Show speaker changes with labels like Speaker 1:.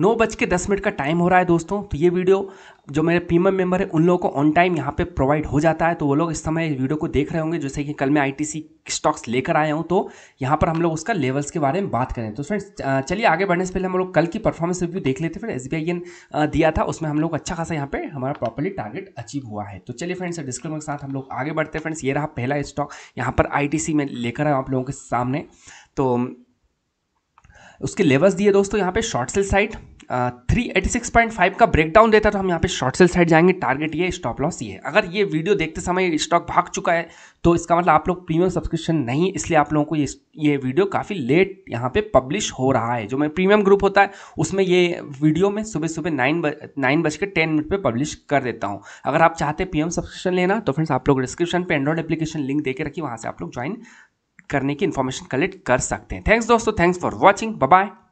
Speaker 1: नौ बज के दस मिनट का टाइम हो रहा है दोस्तों तो ये वीडियो जो मेरे प्रीमियम मेंबर है उन लोगों को ऑन टाइम यहाँ पे प्रोवाइड हो जाता है तो वो लोग इस समय वीडियो को देख रहे होंगे जैसे कि कल मैं आईटीसी स्टॉक्स लेकर आया हूँ तो यहाँ पर हम लोग उसका लेवल्स के बारे में बात करें तो फ्रेंड्स चलिए आगे बढ़ने से पहले हम लोग कल की परफॉर्मेंस रिव्यू देख लेते फिर एस बी दिया था उसमें हम लोग अच्छा खासा यहाँ पर हमारा प्रॉपरली टारगेट अचीव हुआ है तो चलिए फ्रेंड्स डिस्क्रम के साथ हम लोग आगे बढ़ते हैं फ्रेंड्स ये रहा पहला स्टॉक यहाँ पर आई में लेकर आया आप लोगों के सामने तो उसके लेवल्स दिए दोस्तों यहाँ पे short sell side three eighty six point five का ब्रेकडाउन देता है तो हम यहाँ पे शॉर्ट सेल साइड जाएंगे टारगेट ये स्टॉप लॉस ये है अगर ये वीडियो देखते समय स्टॉक भाग चुका है तो इसका मतलब आप लोग प्रीमियम सब्सक्रिप्शन नहीं इसलिए आप लोगों को ये ये वीडियो काफ़ी लेट यहाँ पे पब्लिश हो रहा है जो मेरे प्रीमियम ग्रुप होता है उसमें ये वीडियो में सुबह सुबह नाइन बज नाइन बज के टेन मिनट पर पब्लिश कर देता हूँ अगर आप चाहते हैं प्रीमियम सब्सक्रिप्शन लेना तो फ्रेंड्स आप लोग डिस्क्रिप्शन पर एंड्रॉइड एप्लीकेशन लिंक देकर रखिए वहाँ से आप लोग ज्वाइन करने की इन्फॉर्मेशन कलेक्ट कर सकते हैं थैंक्स दोस्तों थैंक्स फॉर वॉचिंग बाय